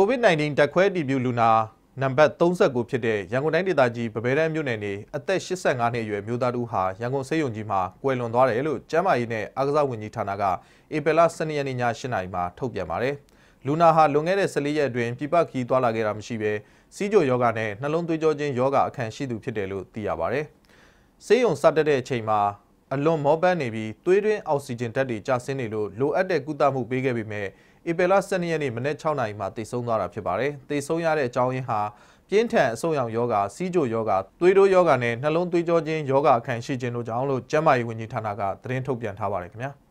COVID-19 ဓာတ်ခွဲတီပြူလူနာနံပါတ်39ဖြစ်တဲ့ရန်ကုန်တိုင်းဒေသကြီးပပဲတန်းမြို့နယ်နေအသက်85နှစ်အရွယ်မျိုးသားတူဟာရန်ကုန်စေယုံကြီးမှာကွယ်လွန်သွားတယ်လို့ကျန်းမာရေးနဲ့အားကစားဝန်ကြီးဌာနကဧပြီလ12ရက်နေ့ည8:00နာရီမှာထုတ်ပြန်ပါတယ်။လူနာဟာလွန်ခဲ့တဲ့14ရက်အတွင်းပြပခီးသွားလာခဲ့တာမရှိဘဲစီးကြိုယောဂနဲ့နှလုံးသွေးကြောချင်းယောဂအခန့်ရှိသူဖြစ်တယ်လို့သိရပါတယ်။စေယုံစတက်တဲ့အချိန်မှာအလွန်မောပန်းနေပြီးသွေးတွင်းအောက်ဆီဂျင်ဓာတ်တွေကျဆင်းနေလို့လိုအပ်တဲ့ကုသမှုပေးခဲ့ပေမဲ့ဧပြီလ12ရက်နေ့မနက်6နာရီမှာတိတ်ဆုံးသွားတာဖြစ်ပါတယ်။တိတ်ဆုံးရတဲ့အကြောင်းရင်းဟာပြင်းထန်အဆုတ်ရောင်ယောဂါစီးကြိုယောဂါသွေးတိုးယောဂါနဲ့နှလုံးသွေးကြောချင်းယောဂါအခံရှိခြင်းတို့ကြောင့်လို့ကျန်းမာရေးဝန်ကြီးဌာနကသတင်းထုတ်ပြန်ထားပါတယ်ခင်ဗျာ။